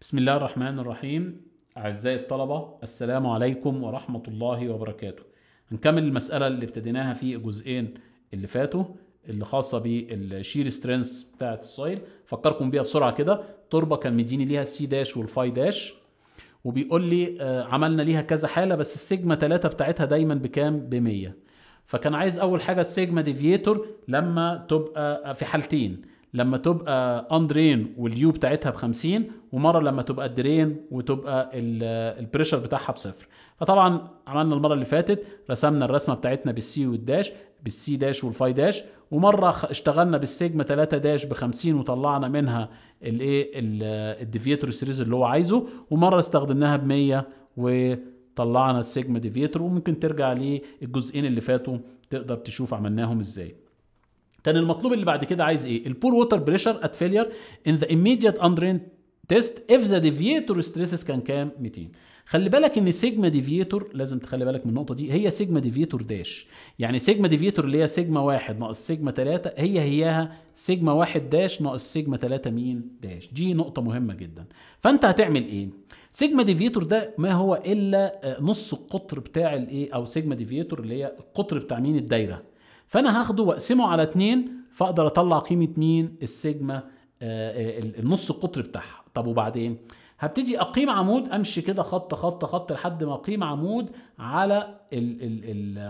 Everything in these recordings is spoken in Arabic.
بسم الله الرحمن الرحيم أعزائي الطلبة السلام عليكم ورحمة الله وبركاته هنكمل المسألة اللي ابتديناها في الجزئين اللي فاتوا اللي خاصة بالشير سترينس بتاعة السويل فكركم بيها بسرعة كده تربة كان مديني ليها السي داش والفاي داش وبيقول لي آه، عملنا ليها كذا حالة بس السيجما 3 بتاعتها دايما بكام ب 100 فكان عايز أول حاجة السيجما ديفيتور لما تبقى في حالتين لما تبقى اندرين واليو بتاعتها ب 50 ومره لما تبقى درين وتبقى البريشر بتاعها بصفر فطبعا عملنا المره اللي فاتت رسمنا الرسمه بتاعتنا بالسي والداش بالسي داش والفاي داش ومره اشتغلنا بالسيجما 3 داش ب 50 وطلعنا منها الايه الديفيتور سيريز اللي هو عايزه ومره استخدمناها ب 100 وطلعنا السيجما ديفيتور وممكن ترجع للجزئين اللي فاتوا تقدر تشوف عملناهم ازاي كان المطلوب اللي بعد كده عايز ايه البول ووتر بريشر ات فيلير ان ذا ايميديت اندرين تيست اف ذا ديفييتور ستريسز كان كام 200 خلي بالك ان سيجما ديفييتور لازم تخلي بالك من النقطه دي هي سيجما ديفييتور داش يعني سيجما ديفييتور اللي هي سيجما 1 ناقص سيجما 3 هي هياها سيجما 1 داش ناقص سيجما 3 مين داش دي نقطه مهمه جدا فانت هتعمل ايه سيجما ديفييتور ده ما هو الا آه، نص القطر بتاع الايه او سيجما ديفييتور اللي هي القطر بتاع مين الدايره فانا هاخده واقسمه على اتنين فاقدر اطلع قيمه مين السيجما آه، آه، النص القطر بتاعها طب وبعدين هبتدي اقيم عمود امشي كده خط خط خط لحد ما اقيم عمود على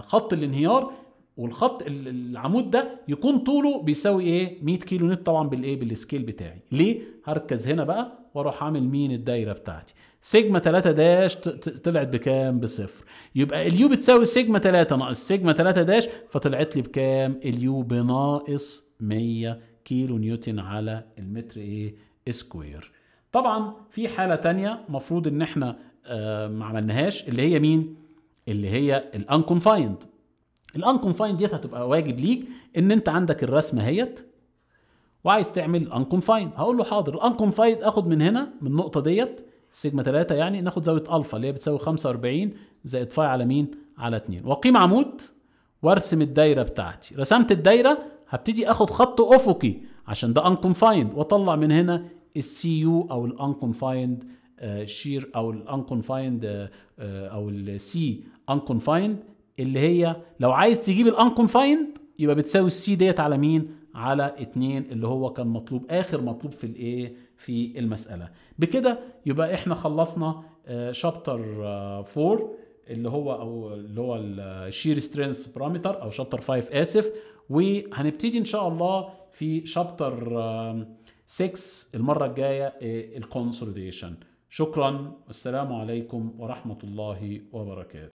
خط الانهيار والخط العمود ده يكون طوله بيساوي ايه 100 كيلو نت طبعا بالايه بالسكيل بتاعي ليه هركز هنا بقى واروح عامل مين الدايره بتاعتي سيجما 3 داش طلعت بكام بصفر يبقى اليو بتساوي سيجما 3 ناقص سيجما 3 داش فطلعت لي بكام اليو بناقص 100 كيلو نيوتن على المتر ايه سكوير طبعا في حاله تانية مفروض ان احنا آه ما عملناهاش اللي هي مين اللي هي الانكونفايند الانكونفايند ديت هتبقى واجب ليك ان انت عندك الرسمه اهيت وعايز تعمل انكونفايند هقول له حاضر الانكونفايند اخد من هنا من النقطه ديت سيجما 3 يعني ناخد زاويه الفا اللي هي بتساوي 45 زائد فاي على مين على 2 واقيم عمود وارسم الدايره بتاعتي رسمت الدايره هبتدي اخد خط افقي عشان ده انكونفايند واطلع من هنا السي يو او الانكونفايند آه، شير او الانكونفايند آه، آه، او السي انكونفايند اللي هي لو عايز تجيب الانكونفايند يبقى بتساوي السي ديت على مين على 2 اللي هو كان مطلوب اخر مطلوب في الايه في المساله بكده يبقى احنا خلصنا شابتر آه، 4 آه، اللي هو او اللي هو الشير سترينث بارامتر او شابتر 5 اسف وهنبتدي ان شاء الله في شابتر آه، 6 المره الجايه الكونسوليديشن شكرا والسلام عليكم ورحمه الله وبركاته